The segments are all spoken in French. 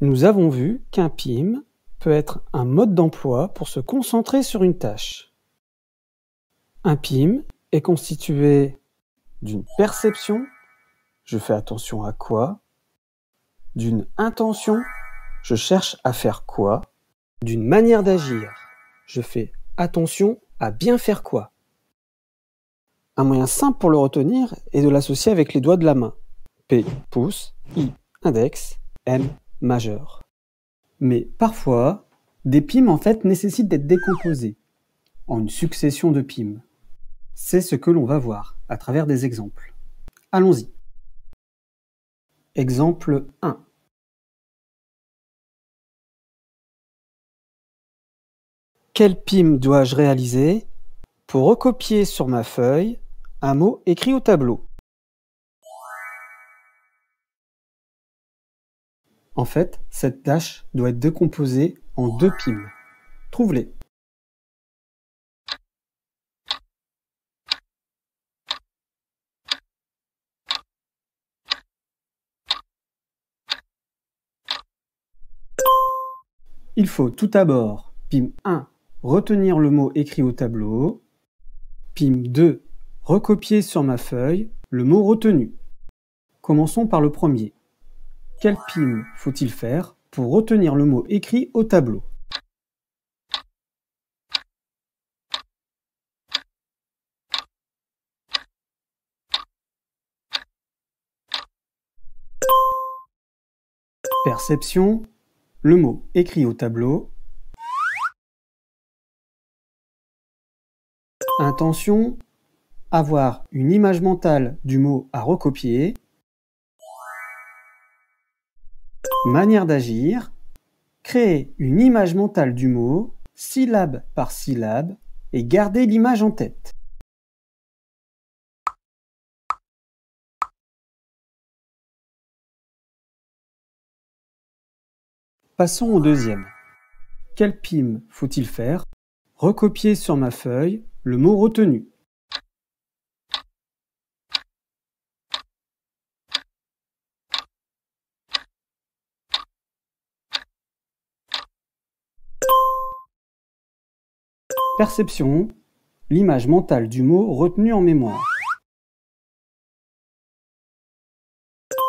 Nous avons vu qu'un PIM peut être un mode d'emploi pour se concentrer sur une tâche. Un PIM est constitué d'une perception, je fais attention à quoi, d'une intention, je cherche à faire quoi, d'une manière d'agir, je fais attention à bien faire quoi. Un moyen simple pour le retenir est de l'associer avec les doigts de la main. P, pouce, I, index, M, majeur. Mais parfois, des pimes en fait nécessitent d'être décomposées en une succession de pimes. C'est ce que l'on va voir à travers des exemples. Allons-y. Exemple 1. Quelle pime dois-je réaliser pour recopier sur ma feuille un mot écrit au tableau. En fait, cette tâche doit être décomposée en deux pimes. Trouve-les. Il faut tout d'abord, Pime 1, retenir le mot écrit au tableau, Pime 2, recopier sur ma feuille le mot retenu. Commençons par le premier. Quel PIM faut-il faire pour retenir le mot écrit au tableau Perception, le mot écrit au tableau. Intention, avoir une image mentale du mot à recopier, manière d'agir, créer une image mentale du mot, syllabe par syllabe, et garder l'image en tête. Passons au deuxième. Quel pime faut-il faire Recopier sur ma feuille le mot retenu. Perception, l'image mentale du mot retenu en mémoire.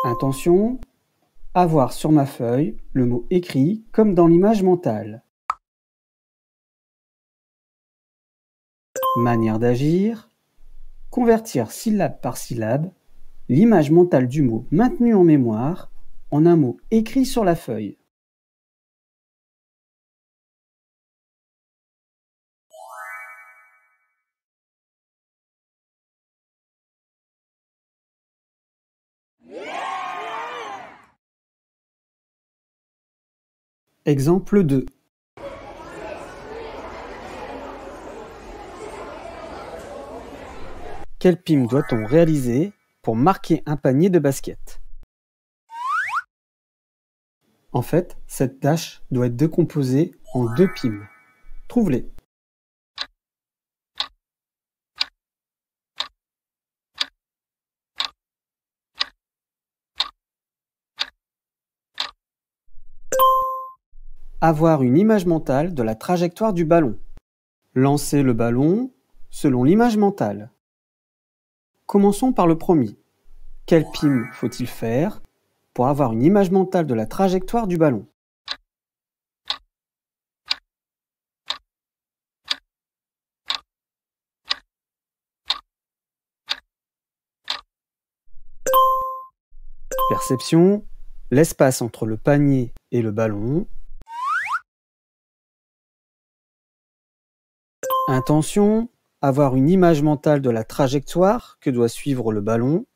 Intention, avoir sur ma feuille le mot écrit comme dans l'image mentale. Manière d'agir, convertir syllabe par syllabe l'image mentale du mot maintenu en mémoire en un mot écrit sur la feuille. Exemple 2 Quelle pim doit-on réaliser pour marquer un panier de basket En fait, cette tâche doit être décomposée en deux pimes. Trouve-les. avoir une image mentale de la trajectoire du ballon. Lancer le ballon selon l'image mentale. Commençons par le premier. Quel pime faut-il faire pour avoir une image mentale de la trajectoire du ballon Perception, l'espace entre le panier et le ballon Intention, avoir une image mentale de la trajectoire que doit suivre le ballon.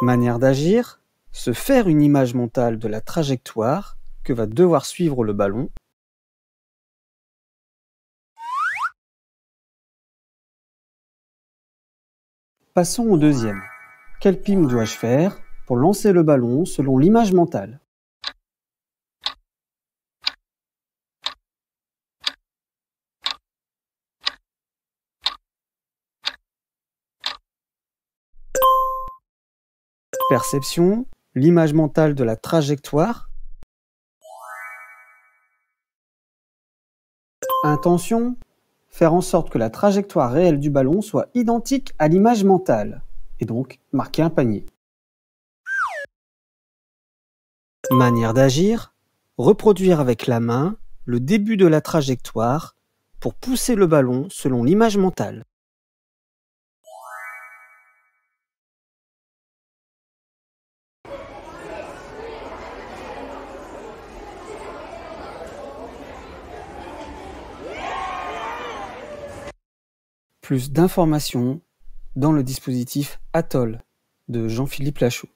Manière d'agir, se faire une image mentale de la trajectoire que va devoir suivre le ballon. Passons au deuxième. Quelle pime dois-je faire pour lancer le ballon selon l'image mentale perception, l'image mentale de la trajectoire, intention, faire en sorte que la trajectoire réelle du ballon soit identique à l'image mentale, et donc marquer un panier. Manière d'agir, reproduire avec la main le début de la trajectoire pour pousser le ballon selon l'image mentale. Plus d'informations dans le dispositif Atoll de Jean-Philippe Lachaud.